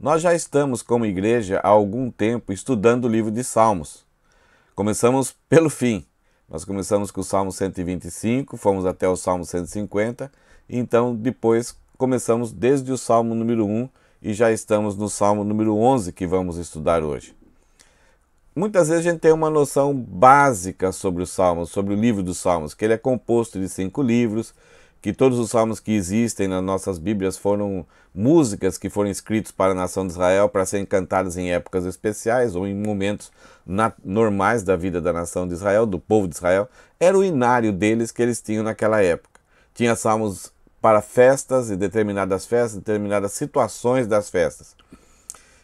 Nós já estamos, como igreja, há algum tempo estudando o livro de Salmos. Começamos pelo fim. Nós começamos com o Salmo 125, fomos até o Salmo 150, e então depois começamos desde o Salmo número 1 e já estamos no Salmo número 11 que vamos estudar hoje. Muitas vezes a gente tem uma noção básica sobre o Salmo, sobre o livro dos Salmos, que ele é composto de cinco livros, que todos os salmos que existem nas nossas Bíblias foram músicas que foram escritas para a nação de Israel para serem cantadas em épocas especiais ou em momentos normais da vida da nação de Israel, do povo de Israel, era o inário deles que eles tinham naquela época. Tinha salmos para festas e determinadas festas, determinadas situações das festas.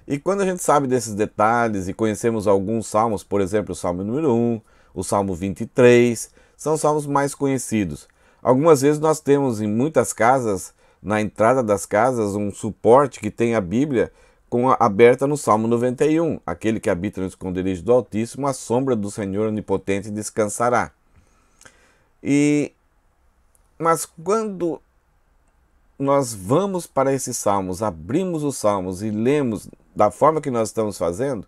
E quando a gente sabe desses detalhes e conhecemos alguns salmos, por exemplo, o Salmo número 1, o Salmo 23, são salmos mais conhecidos. Algumas vezes nós temos em muitas casas, na entrada das casas, um suporte que tem a Bíblia com a, aberta no Salmo 91. Aquele que habita no esconderijo do Altíssimo, a sombra do Senhor onipotente descansará. E mas quando nós vamos para esses salmos, abrimos os salmos e lemos da forma que nós estamos fazendo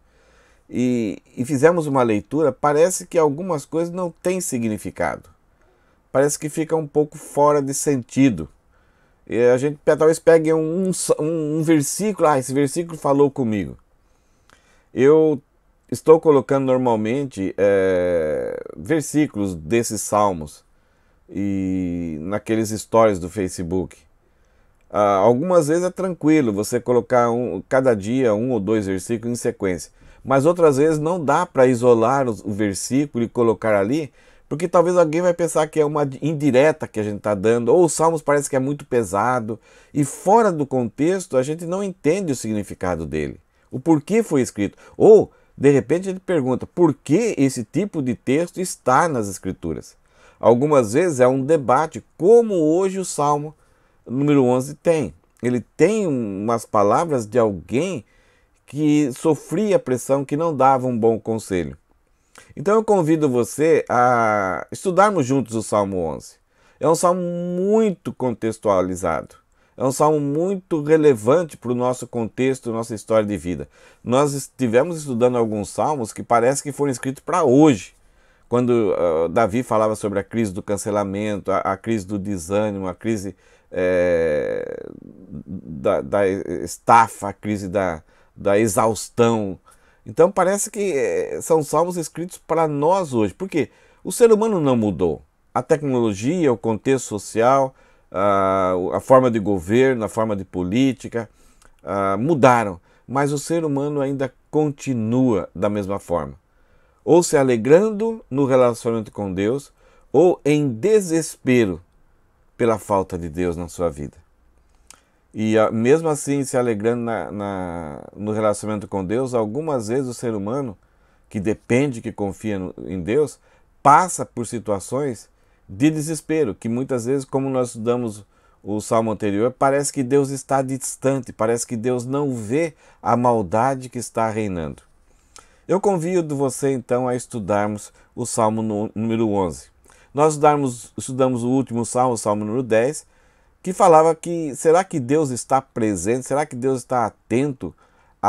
e, e fizemos uma leitura, parece que algumas coisas não têm significado parece que fica um pouco fora de sentido. E a gente talvez pegue um, um, um versículo, ah, esse versículo falou comigo. Eu estou colocando normalmente é, versículos desses salmos e naqueles stories do Facebook. Ah, algumas vezes é tranquilo você colocar um, cada dia um ou dois versículos em sequência, mas outras vezes não dá para isolar o, o versículo e colocar ali, porque talvez alguém vai pensar que é uma indireta que a gente está dando, ou o Salmos parece que é muito pesado, e fora do contexto a gente não entende o significado dele, o porquê foi escrito. Ou, de repente, a gente pergunta por que esse tipo de texto está nas Escrituras. Algumas vezes é um debate, como hoje o Salmo número 11 tem. Ele tem umas palavras de alguém que sofria pressão, que não dava um bom conselho. Então eu convido você a estudarmos juntos o Salmo 11. É um salmo muito contextualizado. É um salmo muito relevante para o nosso contexto, nossa história de vida. Nós estivemos estudando alguns salmos que parece que foram escritos para hoje. Quando uh, Davi falava sobre a crise do cancelamento, a, a crise do desânimo, a crise é, da, da, estafa, a crise da, da exaustão, então parece que eh, são salmos escritos para nós hoje, porque o ser humano não mudou. A tecnologia, o contexto social, a forma de governo, a forma de política ah, mudaram, mas o ser humano ainda continua da mesma forma, ou se alegrando no relacionamento com Deus, ou em desespero pela falta de Deus na sua vida. E mesmo assim se alegrando na, na, no relacionamento com Deus, algumas vezes o ser humano que depende, que confia no, em Deus, passa por situações de desespero, que muitas vezes, como nós estudamos o salmo anterior, parece que Deus está distante, parece que Deus não vê a maldade que está reinando. Eu convido você então a estudarmos o salmo número 11. Nós estudamos estudamos o último salmo, o salmo número 10, que falava que será que Deus está presente? Será que Deus está atento à,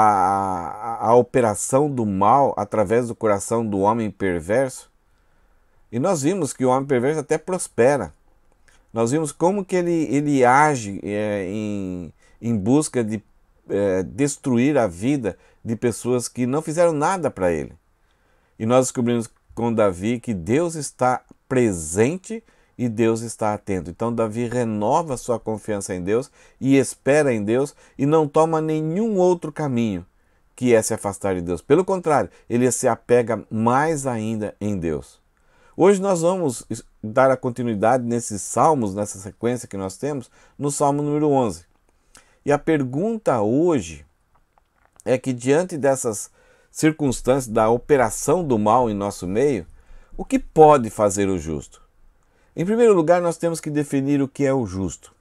à, à operação do mal através do coração do homem perverso? E nós vimos que o homem perverso até prospera. Nós vimos como que ele, ele age é, em, em busca de é, destruir a vida de pessoas que não fizeram nada para ele. E nós descobrimos com Davi que Deus está presente e Deus está atento. Então, Davi renova sua confiança em Deus e espera em Deus e não toma nenhum outro caminho que é se afastar de Deus. Pelo contrário, ele se apega mais ainda em Deus. Hoje nós vamos dar a continuidade nesses salmos, nessa sequência que nós temos, no salmo número 11. E a pergunta hoje é que, diante dessas circunstâncias da operação do mal em nosso meio, o que pode fazer o justo? Em primeiro lugar, nós temos que definir o que é o justo.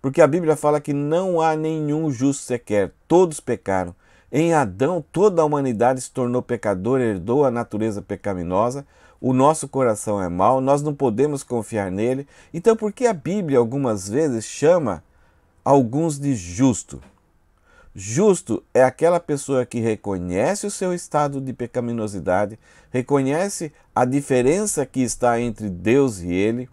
Porque a Bíblia fala que não há nenhum justo sequer, todos pecaram. Em Adão, toda a humanidade se tornou pecadora, herdou a natureza pecaminosa. O nosso coração é mau, nós não podemos confiar nele. Então, por que a Bíblia algumas vezes chama alguns de justo? Justo é aquela pessoa que reconhece o seu estado de pecaminosidade, reconhece a diferença que está entre Deus e ele,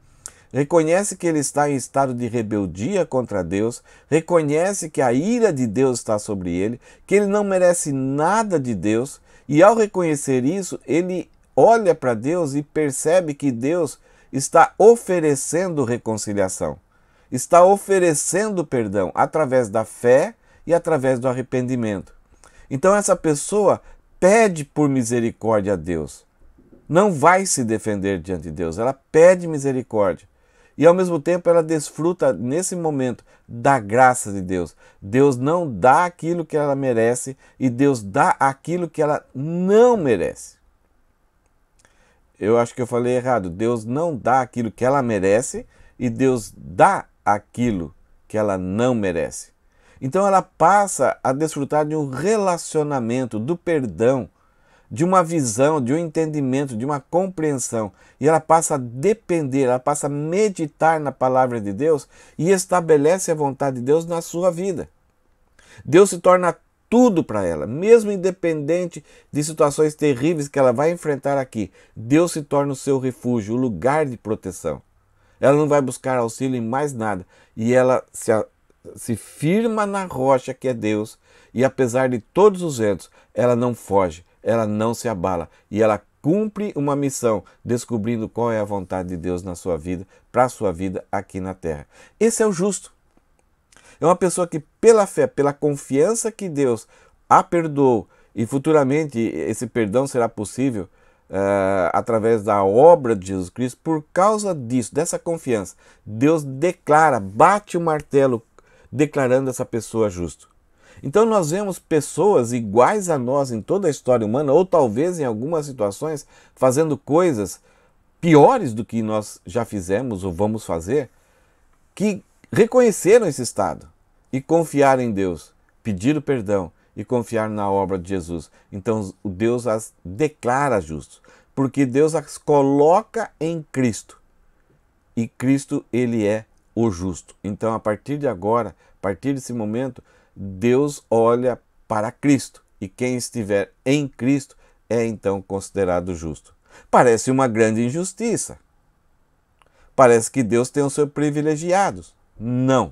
Reconhece que ele está em estado de rebeldia contra Deus, reconhece que a ira de Deus está sobre ele, que ele não merece nada de Deus, e ao reconhecer isso, ele olha para Deus e percebe que Deus está oferecendo reconciliação, está oferecendo perdão através da fé e através do arrependimento. Então essa pessoa pede por misericórdia a Deus. Não vai se defender diante de Deus, ela pede misericórdia. E ao mesmo tempo ela desfruta nesse momento da graça de Deus. Deus não dá aquilo que ela merece e Deus dá aquilo que ela não merece. Eu acho que eu falei errado. Deus não dá aquilo que ela merece e Deus dá aquilo que ela não merece. Então ela passa a desfrutar de um relacionamento do perdão de uma visão, de um entendimento, de uma compreensão, e ela passa a depender, ela passa a meditar na palavra de Deus e estabelece a vontade de Deus na sua vida. Deus se torna tudo para ela, mesmo independente de situações terríveis que ela vai enfrentar aqui. Deus se torna o seu refúgio, o lugar de proteção. Ela não vai buscar auxílio em mais nada e ela se, se firma na rocha que é Deus. E apesar de todos os ventos, ela não foge, ela não se abala e ela cumpre uma missão, descobrindo qual é a vontade de Deus na sua vida, para a sua vida aqui na terra. Esse é o justo. É uma pessoa que, pela fé, pela confiança que Deus a perdoou, e futuramente esse perdão será possível uh, através da obra de Jesus Cristo, por causa disso, dessa confiança, Deus declara, bate o martelo, declarando essa pessoa justo. Então nós vemos pessoas iguais a nós em toda a história humana, ou talvez em algumas situações, fazendo coisas piores do que nós já fizemos ou vamos fazer, que reconheceram esse estado e confiaram em Deus, pediram perdão e confiaram na obra de Jesus. Então Deus as declara justos, porque Deus as coloca em Cristo. E Cristo, ele é o justo. Então, a partir de agora, a partir desse momento, Deus olha para Cristo e quem estiver em Cristo é então considerado justo. Parece uma grande injustiça. Parece que Deus tem os seus privilegiados. Não.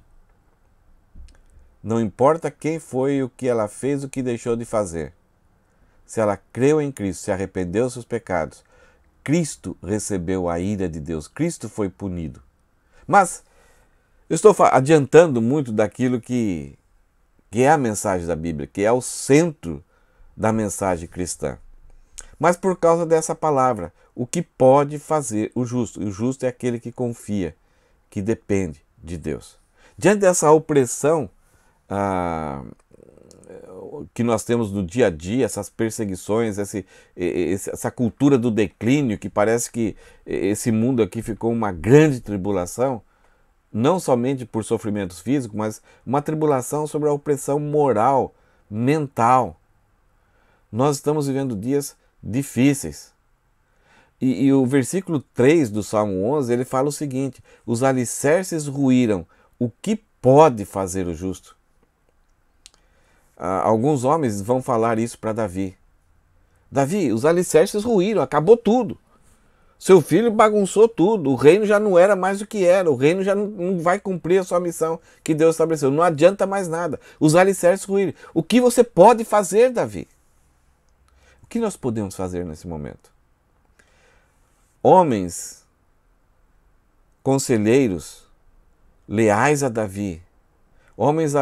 Não importa quem foi, o que ela fez, o que deixou de fazer. Se ela creu em Cristo, se arrependeu dos seus pecados, Cristo recebeu a ira de Deus, Cristo foi punido. Mas eu estou adiantando muito daquilo que que é a mensagem da Bíblia, que é o centro da mensagem cristã. Mas por causa dessa palavra, o que pode fazer o justo? o justo é aquele que confia, que depende de Deus. Diante dessa opressão ah, que nós temos no dia a dia, essas perseguições, esse, essa cultura do declínio, que parece que esse mundo aqui ficou uma grande tribulação, não somente por sofrimentos físicos, mas uma tribulação sobre a opressão moral, mental. Nós estamos vivendo dias difíceis. E, e, o versículo 3 do Salmo 11, ele fala o seguinte: Os alicerces ruíram, o que pode fazer o justo? Ah, alguns homens vão falar isso para Davi. Davi, os alicerces ruíram, acabou tudo. Seu filho bagunçou tudo. O reino já não era mais o que era. O reino já não, não vai cumprir a sua missão que Deus estabeleceu. Não adianta mais nada. Os alicerces ruíram. O que você pode fazer, Davi? O que nós podemos fazer nesse momento? Homens, conselheiros, leais a Davi, homens,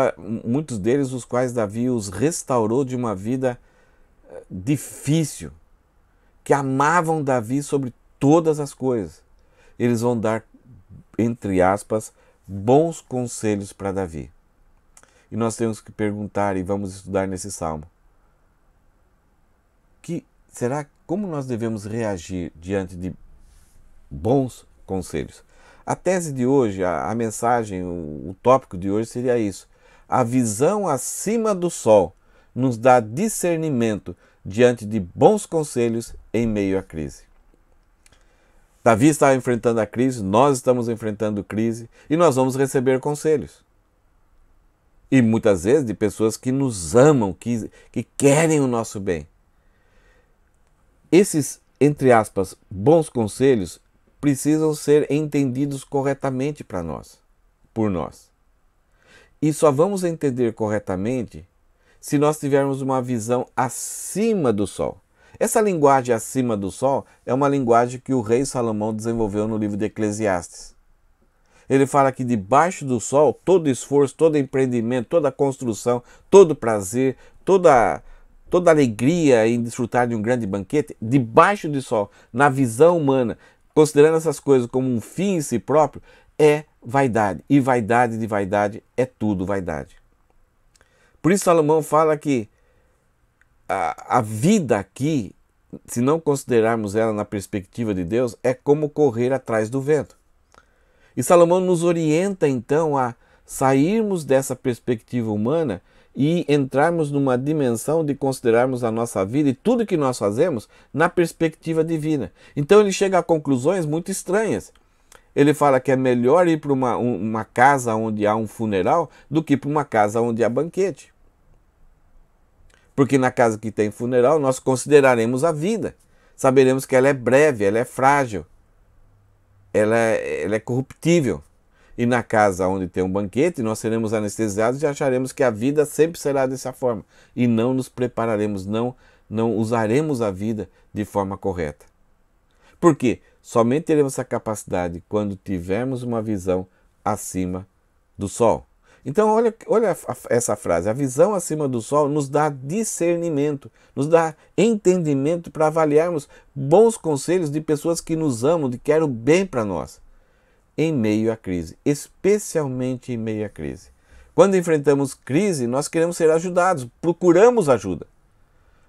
muitos deles os quais Davi os restaurou de uma vida eh, difícil, que amavam Davi sobre todas as coisas. Eles vão dar, entre aspas, bons conselhos para Davi. E nós temos que perguntar e vamos estudar nesse salmo. Que será como nós devemos reagir diante de bons conselhos? A tese de hoje, a, a mensagem, o, o tópico de hoje seria isso: a visão acima do sol nos dá discernimento diante de bons conselhos em meio à crise. Davi estava enfrentando a crise, nós estamos enfrentando crise e nós vamos receber conselhos. E muitas vezes de pessoas que nos amam, que, que querem o nosso bem. Esses, entre aspas, bons conselhos precisam ser entendidos corretamente para nós, por nós. E só vamos entender corretamente se nós tivermos uma visão acima do sol. Essa linguagem acima do sol é uma linguagem que o rei Salomão desenvolveu no livro de Eclesiastes. Ele fala que debaixo do sol, todo esforço, todo empreendimento, toda construção, todo prazer, toda toda alegria em desfrutar de um grande banquete, debaixo do sol, na visão humana, considerando essas coisas como um fim em si próprio, é vaidade. E vaidade de vaidade é tudo vaidade. Por isso Salomão fala que a, vida aqui, se não considerarmos ela na perspectiva de Deus, é como correr atrás do vento. E Salomão nos orienta então a sairmos dessa perspectiva humana e entrarmos numa dimensão de considerarmos a nossa vida e tudo que nós fazemos na perspectiva divina. Então ele chega a conclusões muito estranhas. Ele fala que é melhor ir para uma, uma casa onde há um funeral do que para uma casa onde há banquete. Porque na casa que tem funeral, nós consideraremos a vida. Saberemos que ela é breve, ela é frágil, ela é, ela é corruptível. E na casa onde tem um banquete, nós seremos anestesiados e acharemos que a vida sempre será dessa forma. E não nos prepararemos, não, não usaremos a vida de forma correta. Por quê? Somente teremos essa capacidade quando tivermos uma visão acima do sol. Então, olha, olha essa frase: a visão acima do sol nos dá discernimento, nos dá entendimento para avaliarmos bons conselhos de pessoas que nos amam, que querem o bem para nós, em meio à crise, especialmente em meio à crise. Quando enfrentamos crise, nós queremos ser ajudados, procuramos ajuda.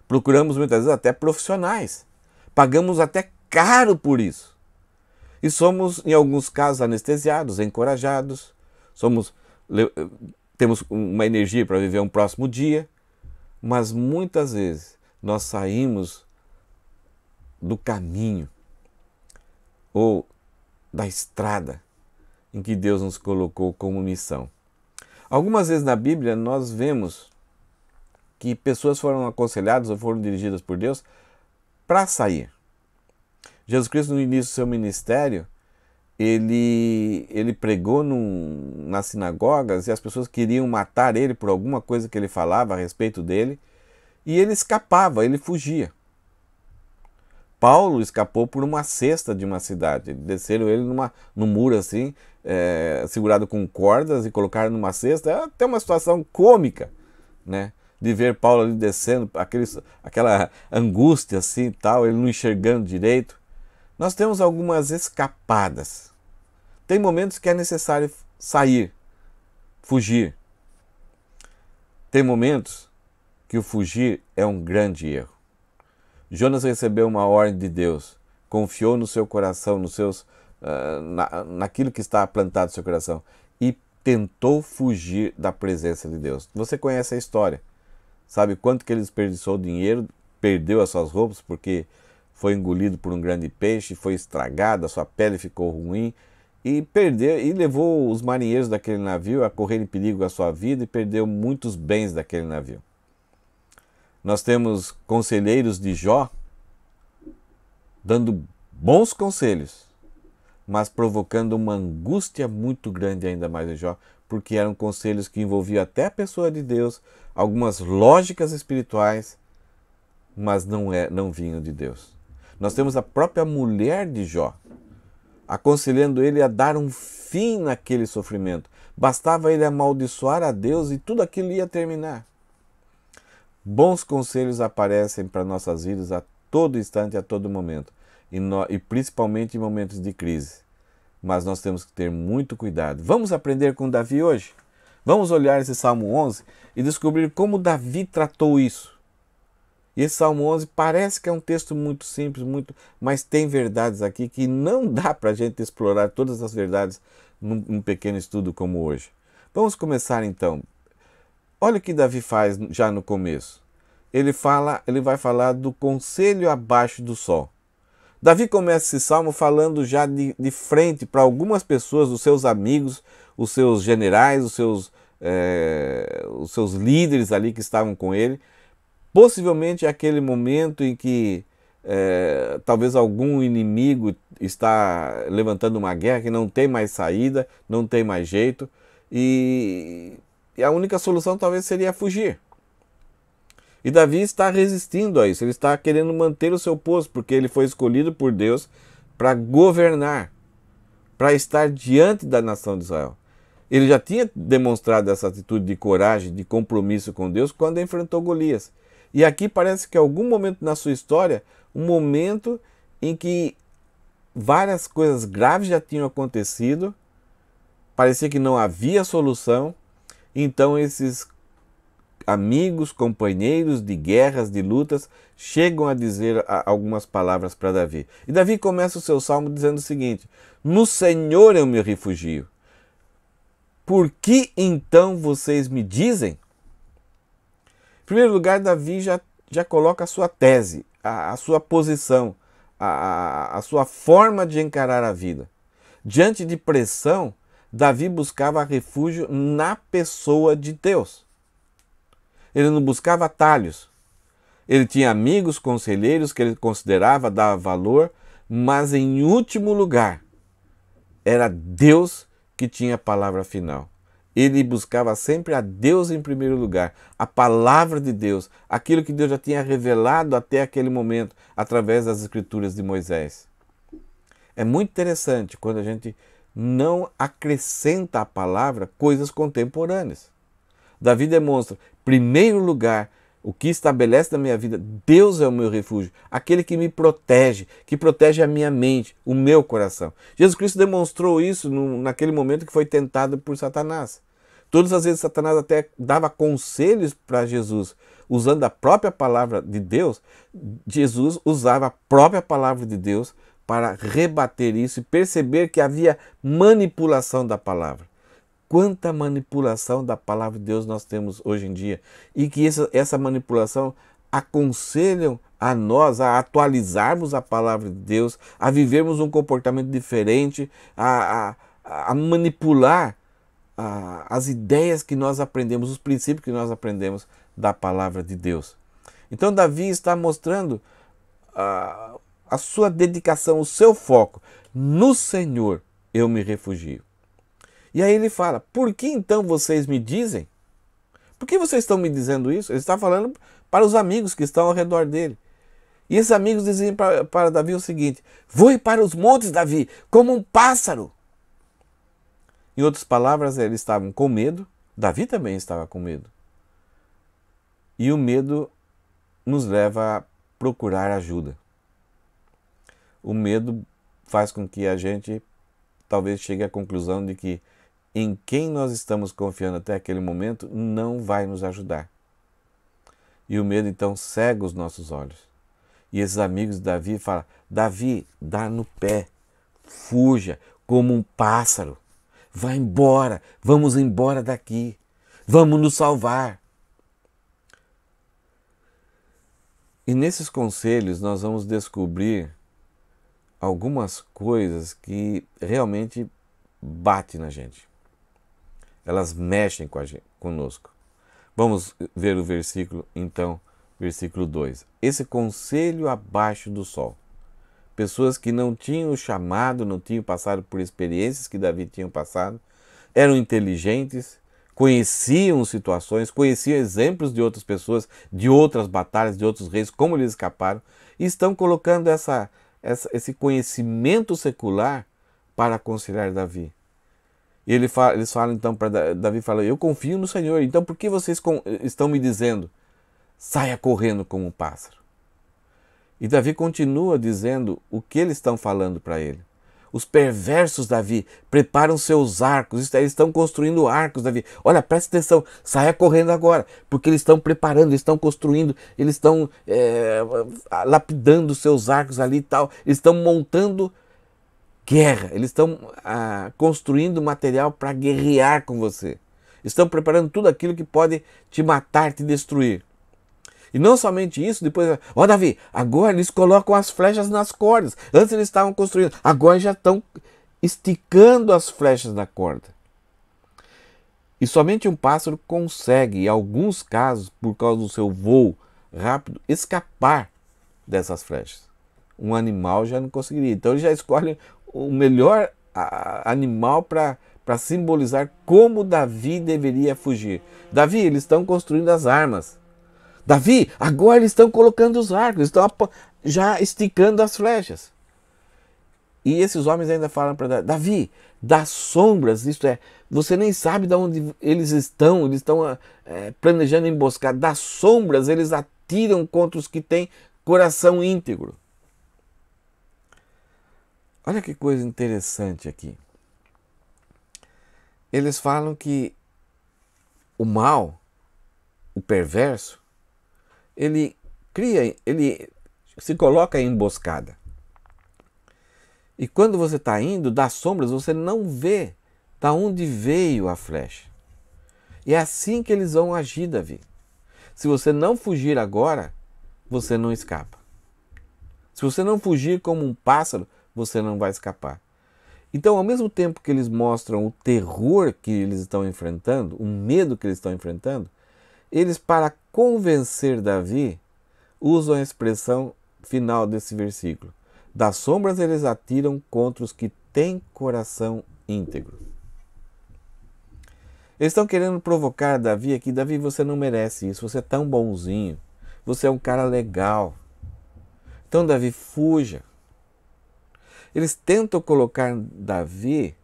Procuramos muitas vezes até profissionais, pagamos até caro por isso. E somos, em alguns casos, anestesiados, encorajados, somos eh, temos uma energia para viver um próximo dia, mas muitas vezes nós saímos do caminho ou da estrada em que Deus nos colocou como missão. Algumas vezes na Bíblia nós vemos que pessoas foram aconselhadas ou foram dirigidas por Deus para sair. Jesus Cristo, no início do seu ministério, ele, ele pregou num, nas sinagogas e as pessoas queriam matar ele por alguma coisa que ele falava a respeito dele. E ele escapava, ele fugia. Paulo escapou por uma cesta de uma cidade. Desceram ele numa, num muro assim, é, segurado com cordas e colocaram numa cesta. É até uma situação cômica, né? De ver Paulo ali descendo, aquele, aquela angústia assim e tal, ele não enxergando direito. Nós temos algumas escapadas tem momentos que é necessário sair, fugir. Tem momentos que o fugir é um grande erro. Jonas recebeu uma ordem de Deus, confiou no seu coração, nos seus, uh, na, naquilo que está plantado no seu coração e tentou fugir da presença de Deus. Você conhece a história? Sabe quanto que ele desperdiçou dinheiro, perdeu as suas roupas porque foi engolido por um grande peixe, foi estragado, a sua pele ficou ruim, e perdeu e levou os marinheiros daquele navio a correr em perigo a sua vida e perdeu muitos bens daquele navio. Nós temos conselheiros de Jó dando bons conselhos, mas provocando uma angústia muito grande ainda mais em Jó, porque eram conselhos que envolviam até a pessoa de Deus, algumas lógicas espirituais, mas não é não vinham de Deus. Nós temos a própria mulher de Jó, aconselhando ele a dar um fim naquele sofrimento. Bastava ele amaldiçoar a Deus e tudo aquilo ia terminar. Bons conselhos aparecem para nossas vidas a todo instante, a todo momento, e, no, e principalmente em momentos de crise. Mas nós temos que ter muito cuidado. Vamos aprender com Davi hoje? Vamos olhar esse Salmo 11 e descobrir como Davi tratou isso. E esse Salmo 11 parece que é um texto muito simples, muito, mas tem verdades aqui que não dá para a gente explorar todas as verdades num, num pequeno estudo como hoje. Vamos começar então. Olha o que Davi faz já no começo. Ele fala, ele vai falar do conselho abaixo do sol. Davi começa esse salmo falando já de, de frente para algumas pessoas, os seus amigos, os seus generais, os seus, é, os seus líderes ali que estavam com ele. Possivelmente é aquele momento em que é, talvez algum inimigo está levantando uma guerra que não tem mais saída, não tem mais jeito, e, e a única solução talvez seria fugir. E Davi está resistindo a isso, ele está querendo manter o seu posto, porque ele foi escolhido por Deus para governar, para estar diante da nação de Israel. Ele já tinha demonstrado essa atitude de coragem, de compromisso com Deus, quando enfrentou Golias. E aqui parece que algum momento na sua história, um momento em que várias coisas graves já tinham acontecido, parecia que não havia solução, então esses amigos, companheiros de guerras, de lutas, chegam a dizer algumas palavras para Davi. E Davi começa o seu salmo dizendo o seguinte: No Senhor eu me refugio. Por que então vocês me dizem? primeiro lugar, Davi já, já coloca a sua tese, a, a sua posição, a, a sua forma de encarar a vida. Diante de pressão, Davi buscava refúgio na pessoa de Deus. Ele não buscava atalhos. Ele tinha amigos, conselheiros que ele considerava, dava valor, mas em último lugar, era Deus que tinha a palavra final. Ele buscava sempre a Deus em primeiro lugar, a palavra de Deus, aquilo que Deus já tinha revelado até aquele momento através das escrituras de Moisés. É muito interessante quando a gente não acrescenta à palavra coisas contemporâneas. Davi demonstra, em primeiro lugar, o que estabelece na minha vida, Deus é o meu refúgio, aquele que me protege, que protege a minha mente, o meu coração. Jesus Cristo demonstrou isso no, naquele momento que foi tentado por Satanás. Todas as vezes Satanás até dava conselhos para Jesus, usando a própria palavra de Deus, Jesus usava a própria palavra de Deus para rebater isso e perceber que havia manipulação da palavra. Quanta manipulação da palavra de Deus nós temos hoje em dia e que essa, essa manipulação aconselham a nós a atualizarmos a palavra de Deus, a vivermos um comportamento diferente, a, a, a manipular a, as ideias que nós aprendemos, os princípios que nós aprendemos da palavra de Deus. Então, Davi está mostrando a, a sua dedicação, o seu foco. No Senhor eu me refugio. E aí ele fala: Por que então vocês me dizem? Por que vocês estão me dizendo isso? Ele está falando para os amigos que estão ao redor dele. E esses amigos diziam para, para Davi o seguinte: Voe para os montes, Davi, como um pássaro. Em outras palavras, eles estavam com medo. Davi também estava com medo. E o medo nos leva a procurar ajuda. O medo faz com que a gente talvez chegue à conclusão de que em quem nós estamos confiando até aquele momento não vai nos ajudar. E o medo então cega os nossos olhos. E esses amigos de Davi falam: Davi, dá no pé, fuja como um pássaro. Vai embora, vamos embora daqui, vamos nos salvar. E nesses conselhos nós vamos descobrir algumas coisas que realmente batem na gente. Elas mexem com a gente, conosco. Vamos ver o versículo, então, versículo 2. Esse conselho abaixo do sol pessoas que não tinham chamado, não tinham passado por experiências que Davi tinha passado, eram inteligentes, conheciam situações, conheciam exemplos de outras pessoas, de outras batalhas, de outros reis, como eles escaparam, e estão colocando essa, essa esse conhecimento secular para aconselhar Davi. E ele fala, eles falam então para Davi, fala, eu confio no Senhor, então por que vocês estão me dizendo, saia correndo como um pássaro? E Davi continua dizendo o que eles estão falando para ele. Os perversos, Davi, preparam seus arcos. Eles estão construindo arcos, Davi. Olha, presta atenção, saia correndo agora, porque eles estão preparando, eles estão construindo, eles estão é, lapidando seus arcos ali e tal. Eles estão montando guerra, eles estão ah, construindo material para guerrear com você. Estão preparando tudo aquilo que pode te matar, te destruir. E não somente isso, depois, ó Davi, agora eles colocam as flechas nas cordas. Antes eles estavam construindo, agora já estão esticando as flechas da corda. E somente um pássaro consegue, em alguns casos, por causa do seu voo rápido, escapar dessas flechas. Um animal já não conseguiria. Então ele já escolhe o melhor animal para para simbolizar como Davi deveria fugir. Davi, eles estão construindo as armas. Davi, agora eles estão colocando os arcos, estão já esticando as flechas. E esses homens ainda falam para Davi, Davi, das sombras, isto é, você nem sabe de onde eles estão, eles estão é, planejando emboscar, das sombras eles atiram contra os que têm coração íntegro. Olha que coisa interessante aqui. Eles falam que o mal, o perverso, ele cria, ele se coloca em emboscada. E quando você está indo das sombras, você não vê da onde veio a flecha. E é assim que eles vão agir, Davi. Se você não fugir agora, você não escapa. Se você não fugir como um pássaro, você não vai escapar. Então, ao mesmo tempo que eles mostram o terror que eles estão enfrentando, o medo que eles estão enfrentando, eles, para convencer Davi, usam a expressão final desse versículo: Das sombras eles atiram contra os que têm coração íntegro. Eles estão querendo provocar Davi aqui: Davi, você não merece isso, você é tão bonzinho, você é um cara legal. Então, Davi, fuja. Eles tentam colocar Davi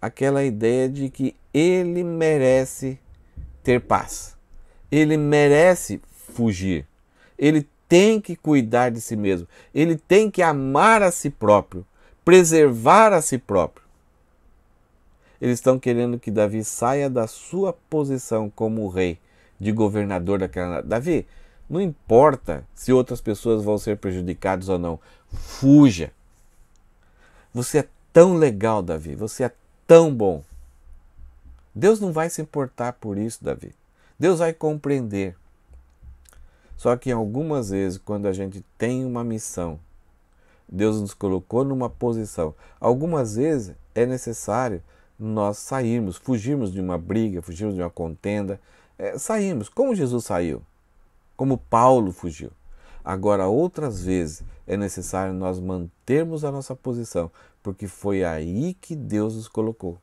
aquela ideia de que ele merece ter paz ele merece fugir. Ele tem que cuidar de si mesmo. Ele tem que amar a si próprio, preservar a si próprio. Eles estão querendo que Davi saia da sua posição como rei, de governador daquela. Davi, não importa se outras pessoas vão ser prejudicadas ou não. Fuja. Você é tão legal, Davi. Você é tão bom. Deus não vai se importar por isso, Davi. Deus vai compreender. Só que algumas vezes, quando a gente tem uma missão, Deus nos colocou numa posição. Algumas vezes é necessário nós sairmos, fugirmos de uma briga, fugirmos de uma contenda, é, como Jesus saiu, como Paulo fugiu. Agora, outras vezes é necessário nós mantermos a nossa posição, porque foi aí que Deus nos colocou.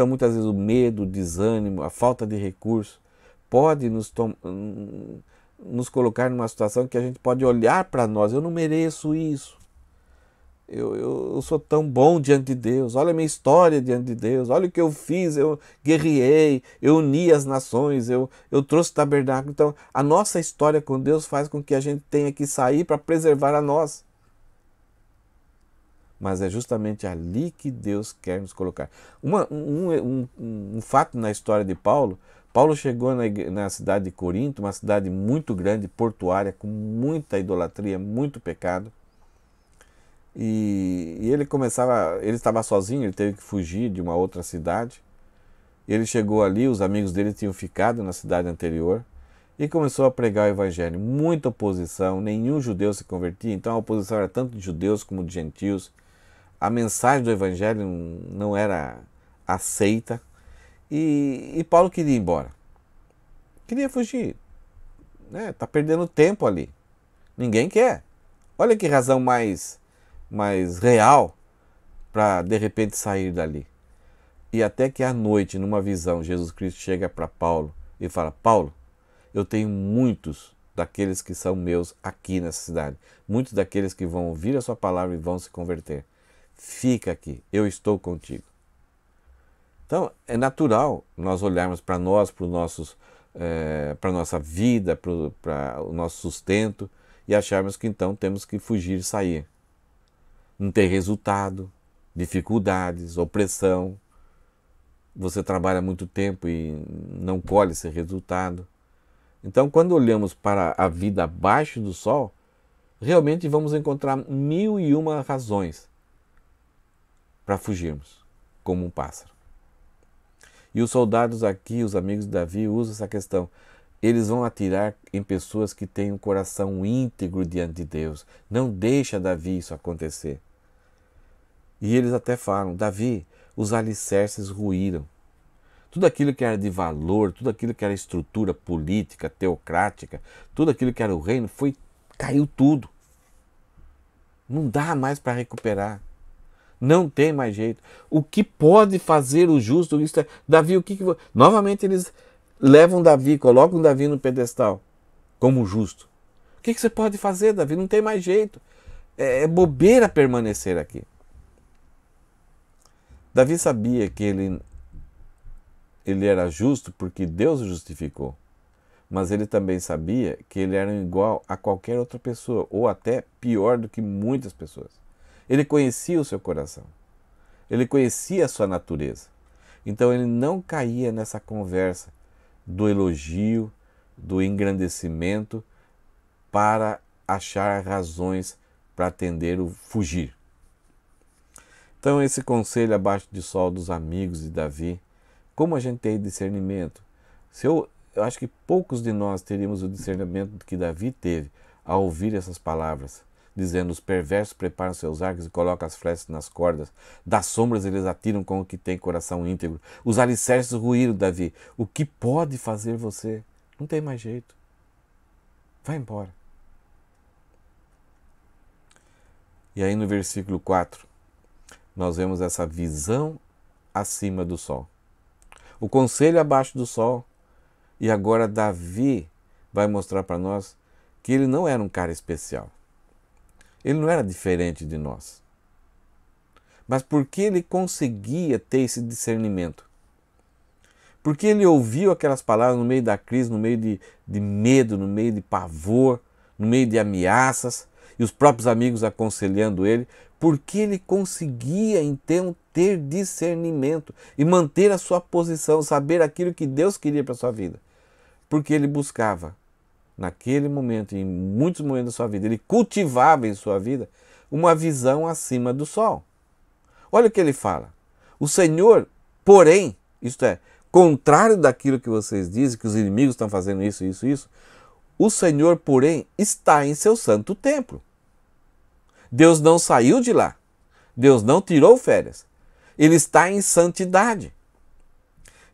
Então, muitas vezes, o medo, o desânimo, a falta de recurso pode nos, nos colocar numa situação que a gente pode olhar para nós: eu não mereço isso. Eu, eu, eu, sou tão bom diante de Deus, olha a minha história diante de Deus, olha o que eu fiz, eu guerriei, eu uni as nações, eu, eu trouxe o tabernáculo. Então, a nossa história com Deus faz com que a gente tenha que sair para preservar a nós mas é justamente ali que Deus quer nos colocar. Uma, um, um, um, fato na história de Paulo: Paulo chegou na, na cidade de Corinto, uma cidade muito grande, portuária, com muita idolatria, muito pecado. E, e ele começava, ele estava sozinho, ele teve que fugir de uma outra cidade. Ele chegou ali, os amigos dele tinham ficado na cidade anterior e começou a pregar o evangelho. Muita oposição, nenhum judeu se convertia, então a oposição era tanto de judeus como de gentios a mensagem do evangelho não era aceita e, e Paulo queria ir embora. Queria fugir. Né? Tá perdendo tempo ali. Ninguém quer. Olha que razão mais, mais real para de repente sair dali. E até que à noite, numa visão, Jesus Cristo chega para Paulo e fala: Paulo, eu tenho muitos daqueles que são meus aqui nessa cidade, muitos daqueles que vão ouvir a sua palavra e vão se converter fica aqui, eu estou contigo. Então é natural nós olharmos para nós, para nossos é, para nossa vida, para o nosso sustento e acharmos que então temos que fugir, e sair. Não tem resultado, dificuldades, opressão. Você trabalha muito tempo e não colhe esse resultado. Então, quando olhamos para a vida abaixo do sol, realmente vamos encontrar mil e uma razões para fugirmos, como um pássaro. E os soldados aqui, os amigos de Davi, usam essa questão. Eles vão atirar em pessoas que têm um coração íntegro diante de Deus. Não deixa Davi isso acontecer. E eles até falam: Davi, os alicerces ruíram. Tudo aquilo que era de valor, tudo aquilo que era estrutura política, teocrática, tudo aquilo que era o reino, foi caiu tudo. Não dá mais para recuperar. Não tem mais jeito. O que pode fazer o justo? Isso é, Davi, o que, que Novamente eles levam Davi, colocam Davi no pedestal como justo. O que, que você pode fazer, Davi? Não tem mais jeito. É, é bobeira permanecer aqui. Davi sabia que ele, ele era justo porque Deus o justificou. Mas ele também sabia que ele era igual a qualquer outra pessoa, ou até pior do que muitas pessoas. Ele conhecia o seu coração. Ele conhecia a sua natureza. Então ele não caía nessa conversa do elogio, do engrandecimento para achar razões para atender o fugir. Então esse conselho abaixo de sol dos amigos de Davi, como a gente tem discernimento? Se eu, eu acho que poucos de nós teríamos o discernimento que Davi teve ao ouvir essas palavras dizendo: Os perversos preparam seus arcos e colocam as flechas nas cordas. Das sombras eles atiram com o que tem coração íntegro. Os alicerces ruíram, Davi. O que pode fazer você? Não tem mais jeito. Vai embora. E aí no versículo 4, nós vemos essa visão acima do sol. O conselho abaixo do sol. E agora Davi vai mostrar para nós que ele não era um cara especial. Ele não era diferente de nós. Mas por que ele conseguia ter esse discernimento? Porque ele ouviu aquelas palavras no meio da crise, no meio de, de medo, no meio de pavor, no meio de ameaças, e os próprios amigos aconselhando ele, Por que ele conseguia então ter discernimento e manter a sua posição, saber aquilo que Deus queria para a sua vida, porque ele buscava naquele momento e em muitos momentos da sua vida, ele cultivava em sua vida uma visão acima do sol. Olha o que ele fala. O Senhor, porém, isto é, contrário daquilo que vocês dizem, que os inimigos estão fazendo isso, isso, isso, o Senhor, porém, está em seu santo templo. Deus não saiu de lá. Deus não tirou férias. Ele está em santidade.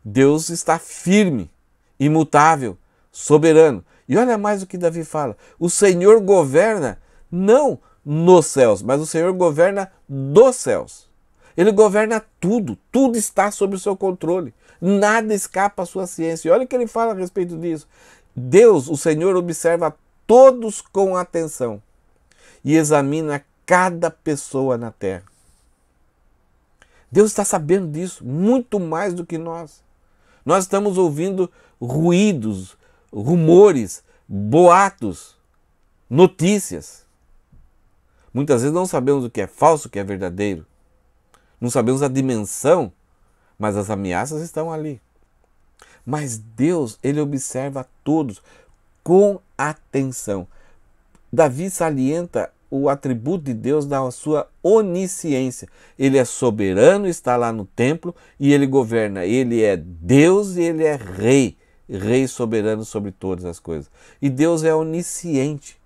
Deus está firme, imutável, soberano. E olha mais o que Davi fala: o Senhor governa não nos céus, mas o Senhor governa dos céus. Ele governa tudo, tudo está sob o seu controle, nada escapa à sua ciência. E olha o que ele fala a respeito disso. Deus, o Senhor, observa todos com atenção e examina cada pessoa na terra. Deus está sabendo disso muito mais do que nós. Nós estamos ouvindo ruídos, rumores, boatos, notícias. Muitas vezes não sabemos o que é falso, o que é verdadeiro. Não sabemos a dimensão, mas as ameaças estão ali. Mas Deus, ele observa a todos com atenção. Davi salienta o atributo de Deus da sua onisciência. Ele é soberano, está lá no templo e ele governa. Ele é Deus e ele é rei. Rei soberano sobre todas as coisas. E Deus é onisciente.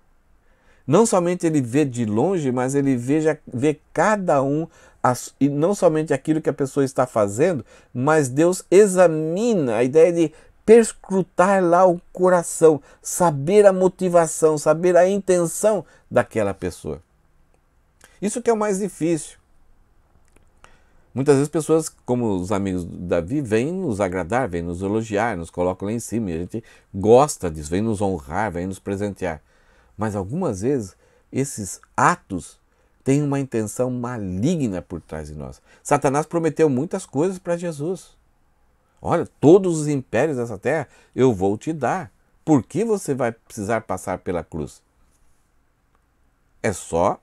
Não somente ele vê de longe, mas ele veja, vê cada um, e não somente aquilo que a pessoa está fazendo, mas Deus examina a ideia de perscrutar lá o coração, saber a motivação, saber a intenção daquela pessoa. Isso que é o mais difícil. Muitas vezes pessoas, como os amigos do Davi, vêm nos agradar, vêm nos elogiar, nos colocam lá em cima e a gente gosta disso, vêm nos honrar, vêm nos presentear. Mas algumas vezes esses atos têm uma intenção maligna por trás de nós. Satanás prometeu muitas coisas para Jesus. Olha, todos os impérios dessa terra eu vou te dar. Por que você vai precisar passar pela cruz? É só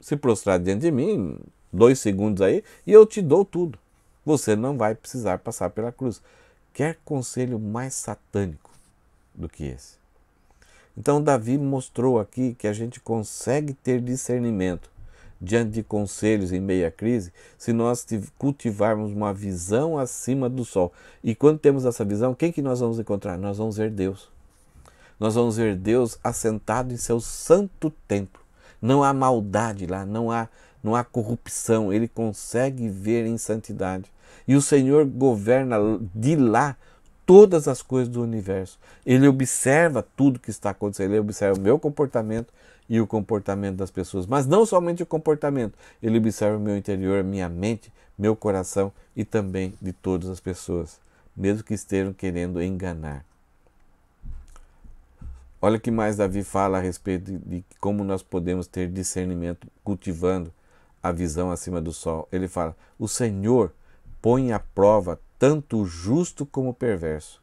se prostrar diante de mim, dois segundos aí e eu te dou tudo. Você não vai precisar passar pela cruz. Quer conselho mais satânico do que esse? Então, Davi mostrou aqui que a gente consegue ter discernimento diante de conselhos em meia crise se nós cultivarmos uma visão acima do sol. E quando temos essa visão, quem que nós vamos encontrar? Nós vamos ver Deus. Nós vamos ver Deus assentado em seu santo templo. Não há maldade lá, não há não há corrupção, ele consegue ver em santidade. E o Senhor governa de lá todas as coisas do universo. Ele observa tudo que está acontecendo, ele observa o meu comportamento e o comportamento das pessoas, mas não somente o comportamento, ele observa o meu interior, minha mente, meu coração e também de todas as pessoas, mesmo que estejam querendo enganar. Olha o que mais Davi fala a respeito de, de como nós podemos ter discernimento cultivando a visão acima do sol. Ele fala: O Senhor põe à prova tanto o justo como o perverso.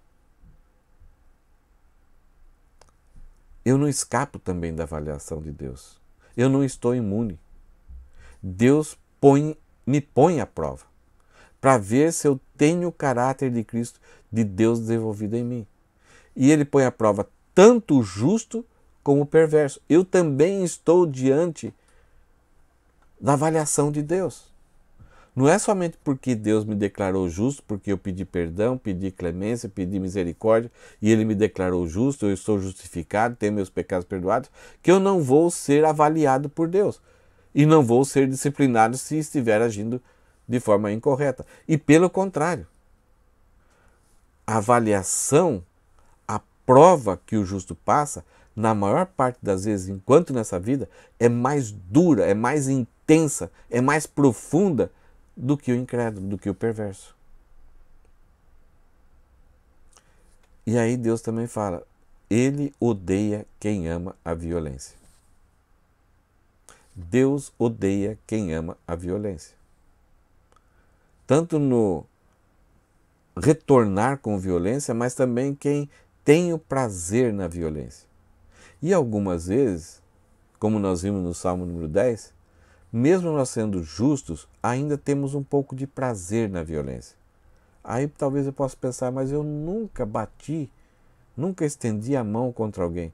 Eu não escapo também da avaliação de Deus. Eu não estou imune. Deus põe, me põe à prova para ver se eu tenho o caráter de Cristo, de Deus desenvolvido em mim. E ele põe à prova tanto o justo como o perverso. Eu também estou diante da avaliação de Deus. Não é somente porque Deus me declarou justo, porque eu pedi perdão, pedi clemência, pedi misericórdia e ele me declarou justo, eu estou justificado, tenho meus pecados perdoados, que eu não vou ser avaliado por Deus e não vou ser disciplinado se estiver agindo de forma incorreta. E pelo contrário, a avaliação, a prova que o justo passa, na maior parte das vezes, enquanto nessa vida, é mais dura, é mais intensa intensa, é mais profunda do que o incrédulo, do que o perverso. E aí Deus também fala: Ele odeia quem ama a violência. Deus odeia quem ama a violência. Tanto no retornar com violência, mas também quem tem o prazer na violência. E algumas vezes, como nós vimos no Salmo número 10, mesmo nós sendo justos, ainda temos um pouco de prazer na violência. Aí talvez eu possa pensar, mas eu nunca bati, nunca estendi a mão contra alguém.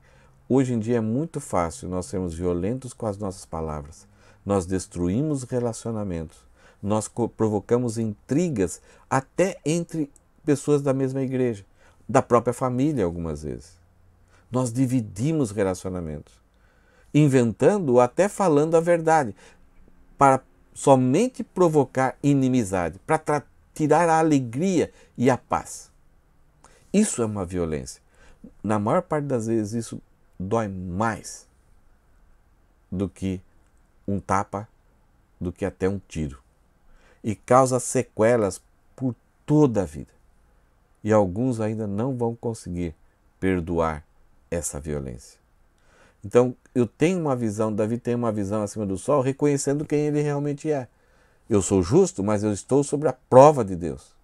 Hoje em dia é muito fácil nós sermos violentos com as nossas palavras. Nós destruímos relacionamentos, nós provocamos intrigas até entre pessoas da mesma igreja, da própria família algumas vezes. Nós dividimos relacionamentos inventando ou até falando a verdade para somente provocar inimizade, para tirar a alegria e a paz. Isso é uma violência. Na maior parte das vezes, isso dói mais do que um tapa, do que até um tiro. E causa sequelas por toda a vida. E alguns ainda não vão conseguir perdoar essa violência. Então, eu tenho uma visão, Davi tem uma visão acima do sol, reconhecendo quem ele realmente é. Eu sou justo, mas eu estou sobre a prova de Deus.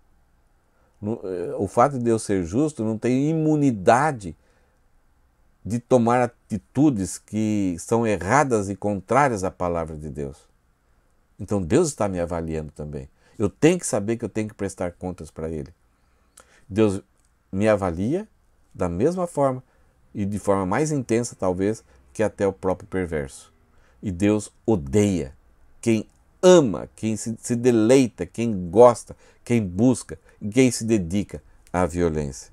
Eh, o fato de eu ser justo não tem imunidade de tomar atitudes que são erradas e contrárias à palavra de Deus. Então Deus está me avaliando também. Eu tenho que saber que eu tenho que prestar contas para Ele. Deus me avalia da mesma forma e de forma mais intensa, talvez, que até o próprio perverso. E Deus odeia quem ama, quem se, deleita, quem gosta, quem busca, quem se dedica à violência.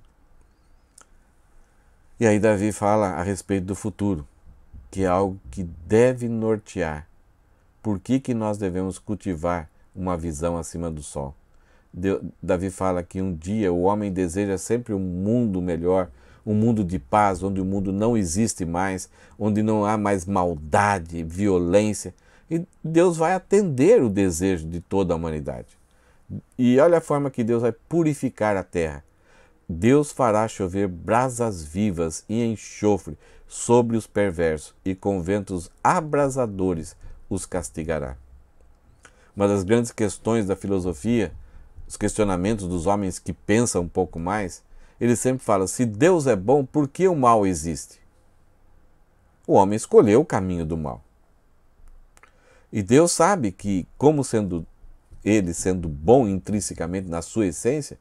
E aí Davi fala a respeito do futuro, que é algo que deve nortear. Por que, que nós devemos cultivar uma visão acima do sol? Davi fala que um dia o homem deseja sempre um mundo melhor, um mundo de paz, onde o mundo não existe mais, onde não há mais maldade, violência. E Deus vai atender o desejo de toda a humanidade. E olha a forma que Deus vai purificar a terra. Deus fará chover brasas vivas e enxofre sobre os perversos, e com ventos abrasadores os castigará. Uma das grandes questões da filosofia, os questionamentos dos homens que pensam um pouco mais, ele sempre fala: se Deus é bom, por que o mal existe? O homem escolheu o caminho do mal. E Deus sabe que, como sendo ele sendo bom intrinsecamente na sua essência,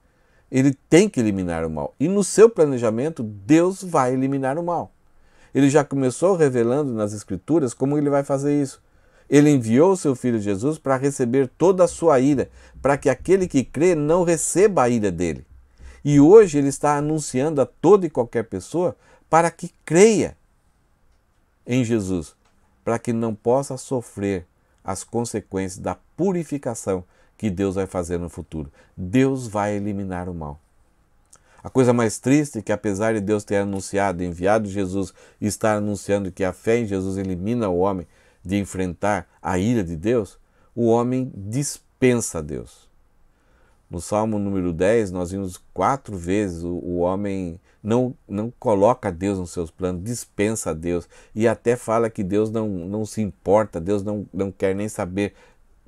ele tem que eliminar o mal. E no seu planejamento, Deus vai eliminar o mal. Ele já começou revelando nas Escrituras como ele vai fazer isso. Ele enviou o seu filho Jesus para receber toda a sua ira, para que aquele que crê não receba a ira dele. E hoje ele está anunciando a toda e qualquer pessoa para que creia em Jesus, para que não possa sofrer as consequências da purificação que Deus vai fazer no futuro. Deus vai eliminar o mal. A coisa mais triste é que, apesar de Deus ter anunciado, enviado Jesus estar anunciando que a fé em Jesus elimina o homem de enfrentar a ira de Deus, o homem dispensa Deus. No Salmo número 10, nós vimos quatro vezes o, o homem não, não coloca Deus nos seus planos, dispensa a Deus e até fala que Deus não, não se importa, Deus não, não quer nem saber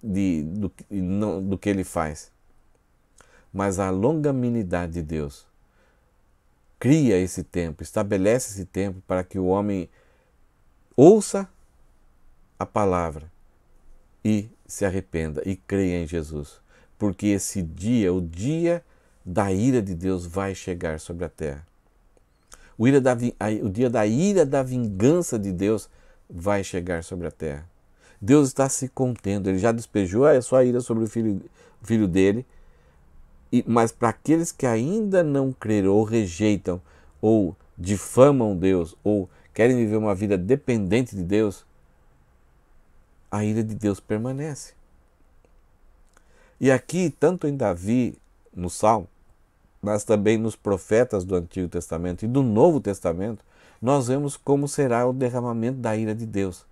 de, do, não, do que ele faz. Mas a longanimidade de Deus cria esse tempo, estabelece esse tempo para que o homem ouça a palavra e se arrependa e creia em Jesus porque esse dia, o dia da ira de Deus, vai chegar sobre a terra. O, ira da, o dia da ira da vingança de Deus vai chegar sobre a terra. Deus está se contendo, ele já despejou a sua ira sobre o filho, filho dele, e, mas para aqueles que ainda não creram ou rejeitam ou difamam Deus ou querem viver uma vida dependente de Deus, a ira de Deus permanece. E aqui, tanto em Davi, no Salmo, mas também nos profetas do Antigo Testamento e do Novo Testamento, nós vemos como será o derramamento da ira de Deus.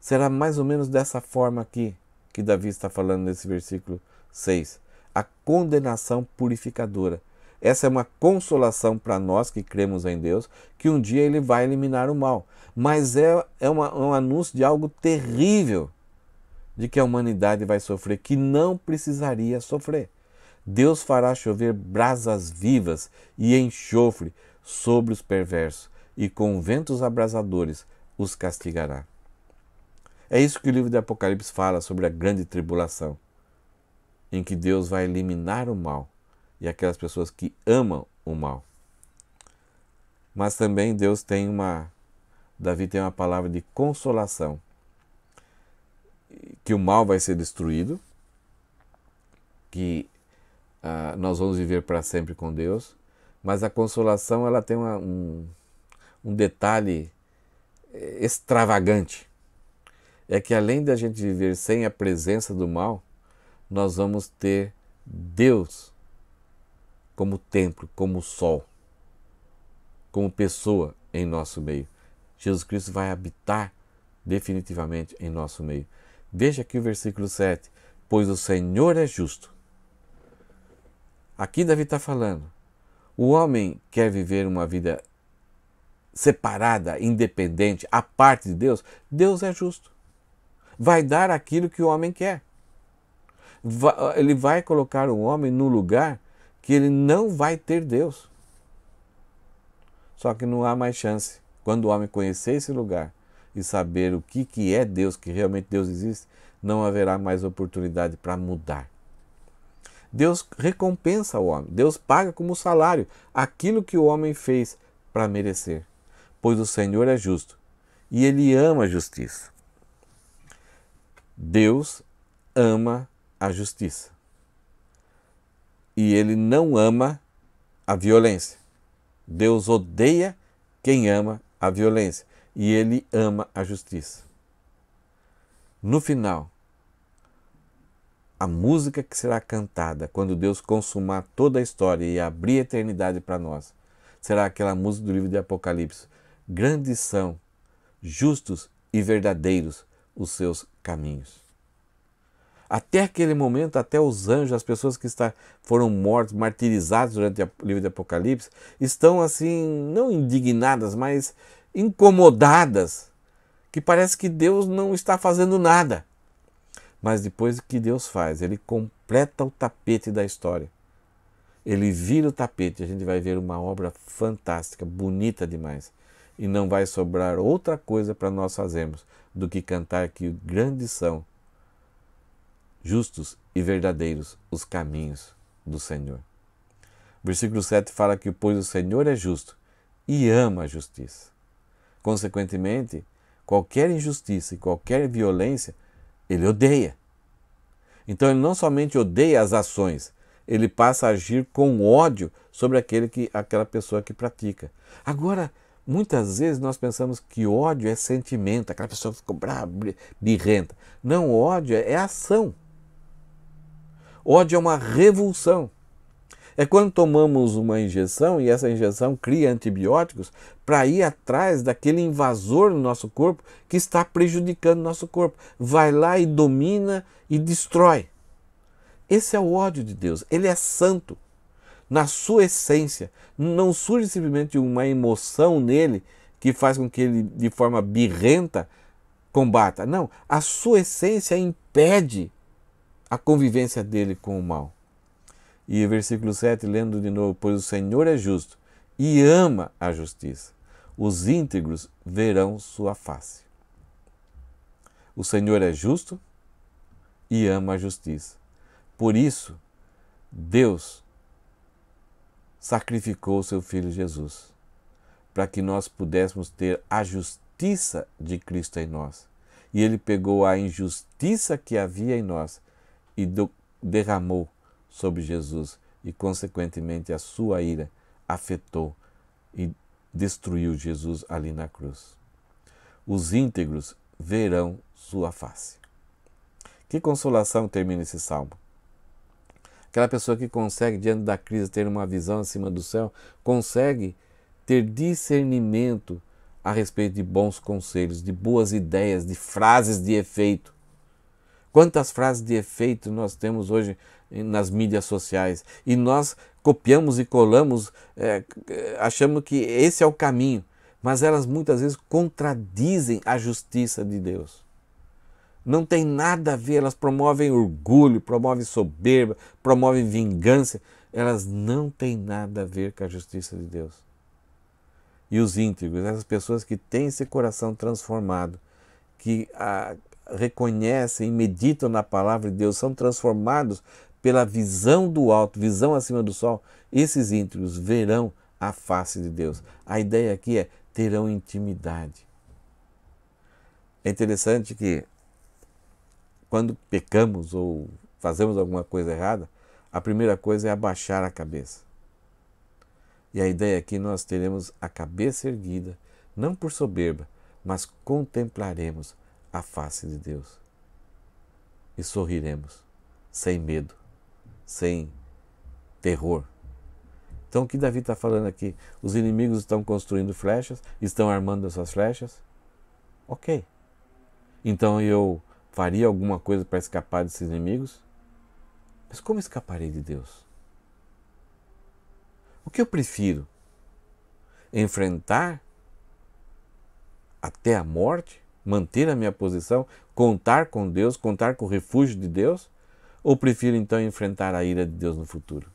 Será mais ou menos dessa forma aqui que Davi está falando nesse versículo 6. A condenação purificadora. Essa é uma consolação para nós que cremos em Deus, que um dia ele vai eliminar o mal. Mas é, é uma, um anúncio de algo terrível de que a humanidade vai sofrer, que não precisaria sofrer. Deus fará chover brasas vivas e enxofre sobre os perversos, e com ventos abrasadores os castigará. É isso que o livro de Apocalipse fala sobre a grande tribulação, em que Deus vai eliminar o mal e aquelas pessoas que amam o mal. Mas também Deus tem uma Davi tem uma palavra de consolação que o mal vai ser destruído, que ah, nós vamos viver para sempre com Deus, mas a consolação ela tem uma, um, um detalhe eh, extravagante. É que além da gente viver sem a presença do mal, nós vamos ter Deus como templo, como sol, como pessoa em nosso meio. Jesus Cristo vai habitar definitivamente em nosso meio. Veja aqui o versículo 7. Pois o Senhor é justo. Aqui Davi está falando. O homem quer viver uma vida separada, independente, à parte de Deus. Deus é justo. Vai dar aquilo que o homem quer. Ele vai colocar o homem no lugar que ele não vai ter Deus. Só que não há mais chance. Quando o homem conhecer esse lugar, e saber o que, que é Deus, que realmente Deus existe, não haverá mais oportunidade para mudar. Deus recompensa o homem, Deus paga como salário aquilo que o homem fez para merecer, pois o Senhor é justo e ele ama a justiça. Deus ama a justiça e ele não ama a violência. Deus odeia quem ama a violência e ele ama a justiça. No final, a música que será cantada quando Deus consumar toda a história e abrir a eternidade para nós será aquela música do livro de Apocalipse. Grandes são, justos e verdadeiros os seus caminhos. Até aquele momento, até os anjos, as pessoas que está, foram mortas, martirizadas durante o livro de Apocalipse, estão assim, não indignadas, mas incomodadas, que parece que Deus não está fazendo nada. Mas depois o que Deus faz? Ele completa o tapete da história. Ele vira o tapete, a gente vai ver uma obra fantástica, bonita demais. E não vai sobrar outra coisa para nós fazermos do que cantar que grandes são, justos e verdadeiros, os caminhos do Senhor. Versículo 7 fala que, pois o Senhor é justo e ama a justiça. Consequentemente, qualquer injustiça e qualquer violência, ele odeia. Então ele não somente odeia as ações, ele passa a agir com ódio sobre aquele que, aquela pessoa que pratica. Agora, muitas vezes nós pensamos que ódio é sentimento, aquela pessoa ficou brava, birrenta. Não, ódio é, é ação. Ódio é uma revulsão. É quando tomamos uma injeção e essa injeção cria antibióticos para ir atrás daquele invasor no nosso corpo que está prejudicando o nosso corpo. Vai lá e domina e destrói. Esse é o ódio de Deus. Ele é santo. Na sua essência, não surge simplesmente uma emoção nele que faz com que ele, de forma birrenta, combata. Não, a sua essência impede a convivência dele com o mal. E versículo 7, lendo de novo: Pois o Senhor é justo e ama a justiça. Os íntegros verão sua face. O Senhor é justo e ama a justiça. Por isso, Deus sacrificou seu filho Jesus para que nós pudéssemos ter a justiça de Cristo em nós. E ele pegou a injustiça que havia em nós e derramou sobre Jesus e, consequentemente, a sua ira afetou e destruiu Jesus ali na cruz. Os íntegros verão sua face. Que consolação termina esse salmo. Aquela pessoa que consegue, diante da crise, ter uma visão acima do céu, consegue ter discernimento a respeito de bons conselhos, de boas ideias, de frases de efeito. Quantas frases de efeito nós temos hoje nas mídias sociais. E nós copiamos e colamos, é, achamos que esse é o caminho. Mas elas muitas vezes contradizem a justiça de Deus. Não tem nada a ver, elas promovem orgulho, promovem soberba, promovem vingança. Elas não têm nada a ver com a justiça de Deus. E os íntegros, essas pessoas que têm esse coração transformado, que a, ah, reconhecem e meditam na palavra de Deus, são transformados pela visão do alto, visão acima do sol, esses íntimos verão a face de Deus. A ideia aqui é terão intimidade. É interessante que quando pecamos ou fazemos alguma coisa errada, a primeira coisa é abaixar a cabeça. E a ideia é que nós teremos a cabeça erguida, não por soberba, mas contemplaremos a face de Deus e sorriremos sem medo sem terror. Então, o que Davi está falando aqui? Os inimigos estão construindo flechas, estão armando essas flechas. Ok. Então eu faria alguma coisa para escapar desses inimigos? Mas como escaparei de Deus? O que eu prefiro? Enfrentar até a morte? Manter a minha posição? Contar com Deus? Contar com o refúgio de Deus? Ou prefiro então enfrentar a ira de Deus no futuro?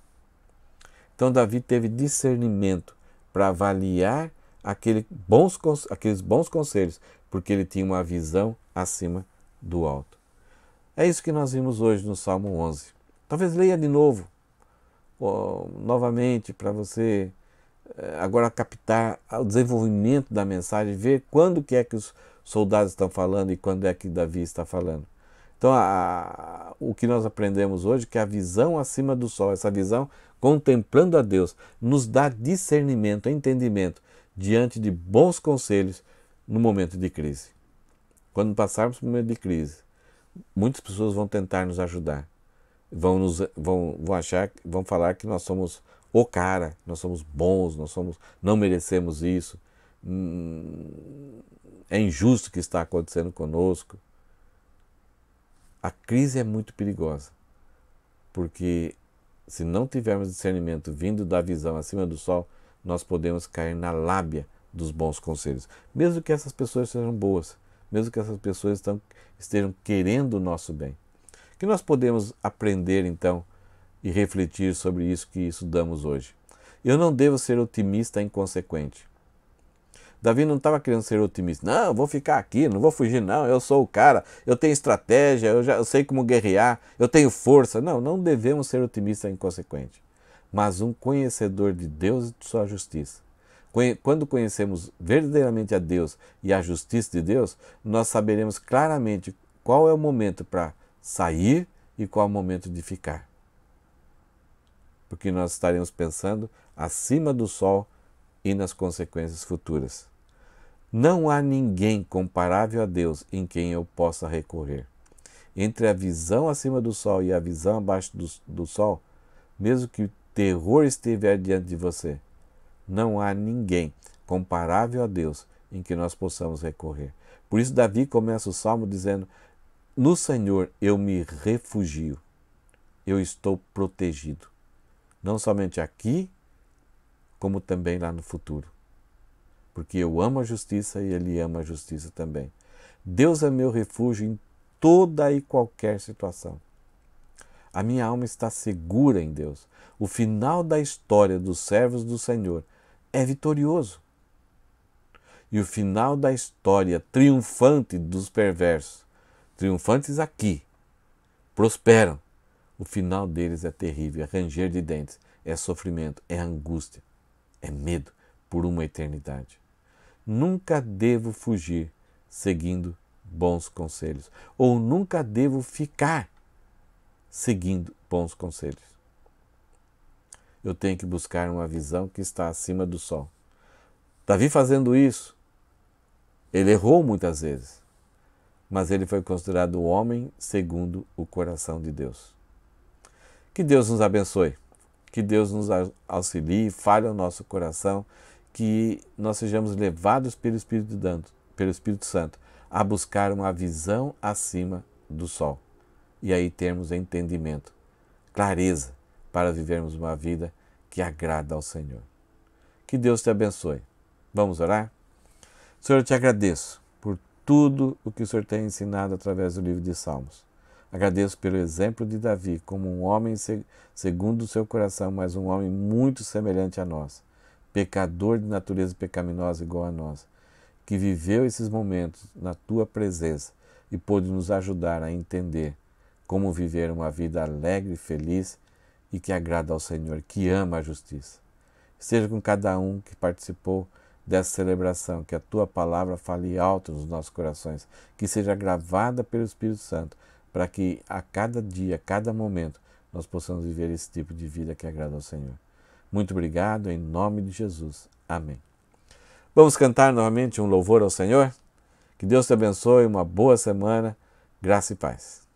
Então Davi teve discernimento para avaliar aquele bons, aqueles bons conselhos, porque ele tinha uma visão acima do alto. É isso que nós vimos hoje no Salmo 11. Talvez leia de novo, novamente, para você eh, agora captar o desenvolvimento da mensagem, ver quando que é que os soldados estão falando e quando é que Davi está falando. Então, a, o que nós aprendemos hoje é que a visão acima do sol, essa visão contemplando a Deus, nos dá discernimento, entendimento diante de bons conselhos no momento de crise. Quando passarmos por um momento de crise, muitas pessoas vão tentar nos ajudar, vão nos vão, vão achar, vão falar que nós somos o cara, nós somos bons, nós somos, não merecemos isso, hum, é injusto o que está acontecendo conosco. A crise é muito perigosa, porque se não tivermos discernimento vindo da visão acima do sol, nós podemos cair na lábia dos bons conselhos. Mesmo que essas pessoas sejam boas, mesmo que essas pessoas estão, estejam querendo o nosso bem. Que nós podemos aprender então e refletir sobre isso que estudamos hoje. Eu não devo ser otimista inconsequente. Davi não estava querendo ser otimista. Não, vou ficar aqui, não vou fugir, não. Eu sou o cara, eu tenho estratégia, eu, já, eu sei como guerrear, eu tenho força. Não, não devemos ser otimistas inconsequentes. Mas um conhecedor de Deus e de sua justiça. Quando conhecemos verdadeiramente a Deus e a justiça de Deus, nós saberemos claramente qual é o momento para sair e qual é o momento de ficar. Porque nós estaremos pensando acima do sol e nas consequências futuras. Não há ninguém comparável a Deus em quem eu possa recorrer. Entre a visão acima do sol e a visão abaixo do, do sol, mesmo que o terror esteja diante de você, não há ninguém comparável a Deus em que nós possamos recorrer. Por isso, Davi começa o salmo dizendo: No Senhor eu me refugio, eu estou protegido, não somente aqui, como também lá no futuro porque eu amo a justiça e Ele ama a justiça também. Deus é meu refúgio em toda e qualquer situação. A minha alma está segura em Deus. O final da história dos servos do Senhor é vitorioso. E o final da história triunfante dos perversos, triunfantes aqui, prosperam. O final deles é terrível, é ranger de dentes, é sofrimento, é angústia, é medo por uma eternidade nunca devo fugir seguindo bons conselhos, ou nunca devo ficar seguindo bons conselhos. Eu tenho que buscar uma visão que está acima do sol. Davi fazendo isso, ele errou muitas vezes, mas ele foi considerado homem segundo o coração de Deus. Que Deus nos abençoe, que Deus nos auxilie, fale o nosso coração que nós sejamos levados pelo Espírito, Santo, pelo Espírito Santo a buscar uma visão acima do sol. E aí termos entendimento, clareza para vivermos uma vida que agrada ao Senhor. Que Deus te abençoe. Vamos orar? Senhor, eu te agradeço por tudo o que o Senhor tem ensinado através do livro de Salmos. Agradeço pelo exemplo de Davi, como um homem segundo o seu coração, mas um homem muito semelhante a nós pecador de natureza pecaminosa igual a nós, que viveu esses momentos na tua presença e pôde nos ajudar a entender como viver uma vida alegre, e feliz e que agrada ao Senhor, que ama a justiça. Seja com cada um que participou dessa celebração, que a tua palavra fale alto nos nossos corações, que seja gravada pelo Espírito Santo, para que a cada dia, a cada momento, nós possamos viver esse tipo de vida que agrada ao Senhor. Muito obrigado, em nome de Jesus. Amém. Vamos cantar novamente um louvor ao Senhor? Que Deus te abençoe, uma boa semana, graça e paz.